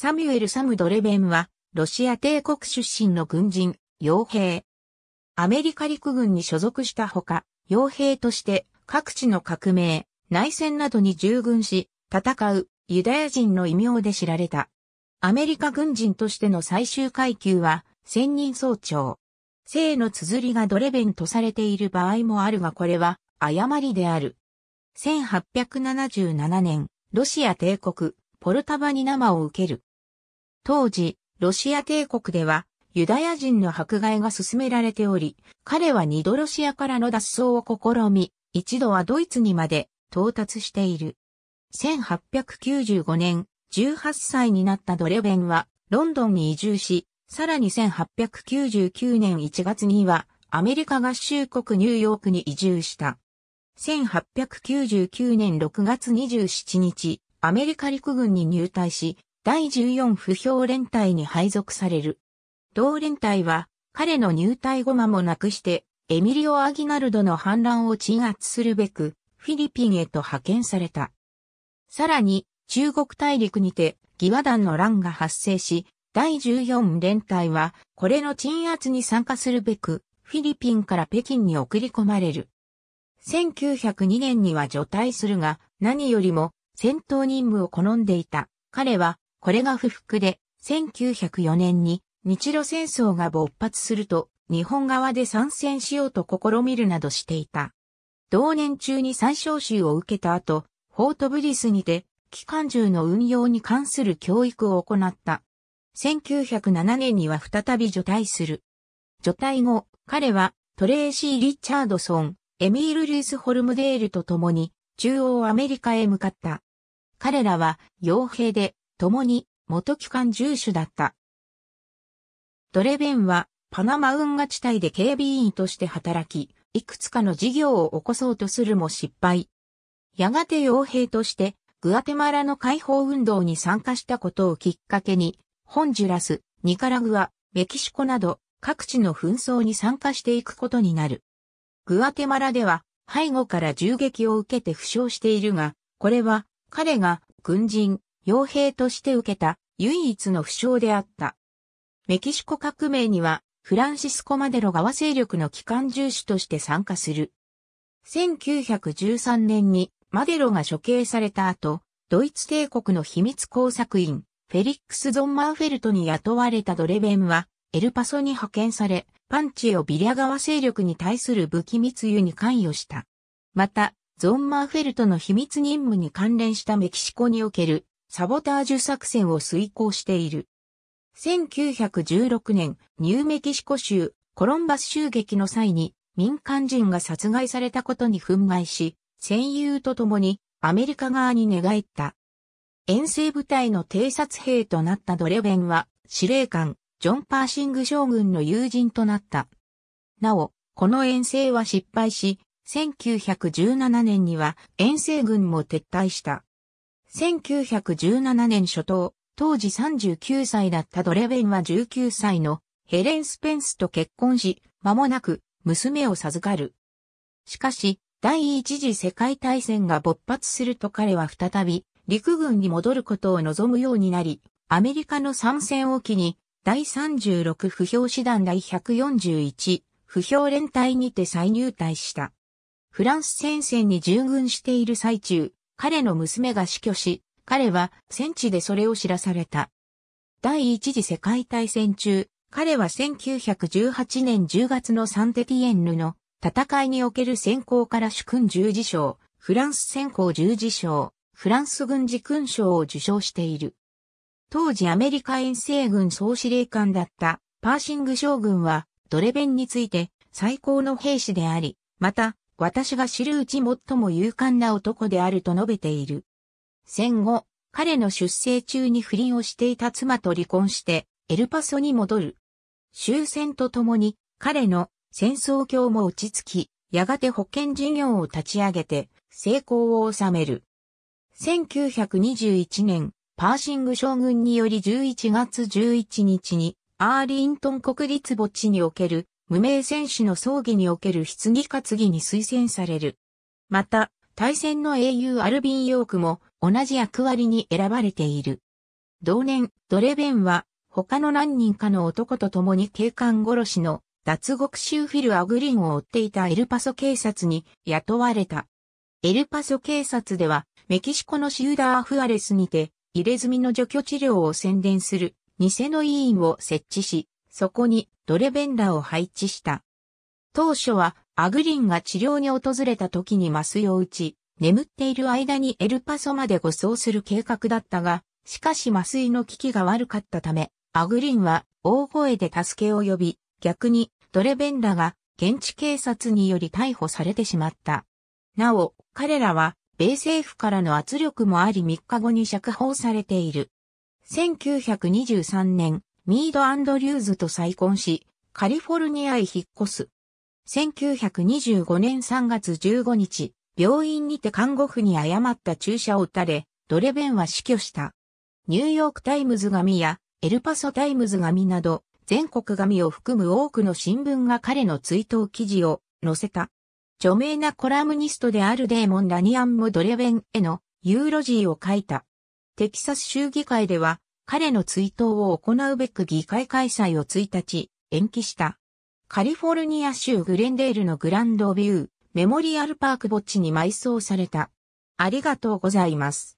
サミュエル・サムドレベンは、ロシア帝国出身の軍人、傭兵。アメリカ陸軍に所属したほか、傭兵として各地の革命、内戦などに従軍し、戦うユダヤ人の異名で知られた。アメリカ軍人としての最終階級は、千人総長。生の綴りがドレベンとされている場合もあるがこれは誤りである。1877年、ロシア帝国、ポルタバに生を受ける。当時、ロシア帝国では、ユダヤ人の迫害が進められており、彼は二度ロシアからの脱走を試み、一度はドイツにまで到達している。1895年、18歳になったドレベンは、ロンドンに移住し、さらに1899年1月には、アメリカ合衆国ニューヨークに移住した。1899年6月27日、アメリカ陸軍に入隊し、第14不評連隊に配属される。同連隊は、彼の入隊後間もなくして、エミリオ・アギナルドの反乱を鎮圧するべく、フィリピンへと派遣された。さらに、中国大陸にて、義和団の乱が発生し、第14連隊は、これの鎮圧に参加するべく、フィリピンから北京に送り込まれる。1902年には除隊するが、何よりも戦闘任務を好んでいた。彼はこれが不服で、1904年に日露戦争が勃発すると、日本側で参戦しようと試みるなどしていた。同年中に参照集を受けた後、フォートブリスにて、機関銃の運用に関する教育を行った。1907年には再び除隊する。除隊後、彼はトレーシー・リチャードソン、エミール・ルース・ホルムデールと共に中央アメリカへ向かった。彼らは傭兵で共に元機関重視だった。ドレベンはパナマ運河地帯で警備員として働き、いくつかの事業を起こそうとするも失敗。やがて傭兵としてグアテマラの解放運動に参加したことをきっかけに、ホンジュラス、ニカラグア、メキシコなど各地の紛争に参加していくことになる。グアテマラでは背後から銃撃を受けて負傷しているが、これは彼が軍人、傭兵として受けた唯一の負傷であった。メキシコ革命にはフランシスコ・マデロ側勢力の機関重視として参加する。1913年にマデロが処刑された後、ドイツ帝国の秘密工作員、フェリックス・ゾンマーフェルトに雇われたドレベンは、エルパソに派遣され、パンチオ・をビリア側勢力に対する武器密輸に関与した。また、ゾンマーフェルトの秘密任務に関連したメキシコにおけるサボタージュ作戦を遂行している。1916年、ニューメキシコ州、コロンバス襲撃の際に民間人が殺害されたことに憤慨し、戦友と共にアメリカ側に寝返った。遠征部隊の偵察兵となったドレベンは、司令官、ジョン・パーシング将軍の友人となった。なお、この遠征は失敗し、1917年には遠征軍も撤退した。1917年初頭、当時39歳だったドレベンは19歳のヘレン・スペンスと結婚し、間もなく娘を授かる。しかし、第一次世界大戦が勃発すると彼は再び陸軍に戻ることを望むようになり、アメリカの参戦を機に、第36不評師団第141不評連隊にて再入隊した。フランス戦線に従軍している最中、彼の娘が死去し、彼は戦地でそれを知らされた。第一次世界大戦中、彼は1918年10月のサンテティエンヌの戦いにおける先行から主君十字章、フランス先行十字章、フランス軍事勲章を受章している。当時アメリカ遠征軍総司令官だったパーシング将軍はドレベンについて最高の兵士であり、また私が知るうち最も勇敢な男であると述べている。戦後、彼の出生中に不倫をしていた妻と離婚して、エルパソに戻る。終戦とともに、彼の戦争教も落ち着き、やがて保険事業を立ち上げて、成功を収める。1921年、パーシング将軍により11月11日に、アーリントン国立墓地における無名戦士の葬儀における棺担ぎに推薦される。また、対戦の英雄アルビン・ヨークも同じ役割に選ばれている。同年、ドレベンは他の何人かの男と共に警官殺しの脱獄州フィル・アグリンを追っていたエルパソ警察に雇われた。エルパソ警察ではメキシコのシューダー・フアレスにて入れ墨の除去治療を宣伝する偽の委員を設置し、そこにドレベンラを配置した。当初はアグリンが治療に訪れた時に麻酔を打ち、眠っている間にエルパソまで護送する計画だったが、しかし麻酔の効きが悪かったため、アグリンは大声で助けを呼び、逆にドレベンラが現地警察により逮捕されてしまった。なお、彼らは米政府からの圧力もあり3日後に釈放されている。1923年、ミード・アンドリューズと再婚し、カリフォルニアへ引っ越す。1925年3月15日、病院にて看護婦に誤った注射を打たれ、ドレベンは死去した。ニューヨークタイムズ紙やエルパソタイムズ紙など、全国紙を含む多くの新聞が彼の追悼記事を載せた。著名なコラムニストであるデーモン・ラニアンもドレベンへのユーロジーを書いた。テキサス州議会では彼の追悼を行うべく議会開催を1日、延期した。カリフォルニア州グレンデールのグランドビュー、メモリアルパーク墓地に埋葬された。ありがとうございます。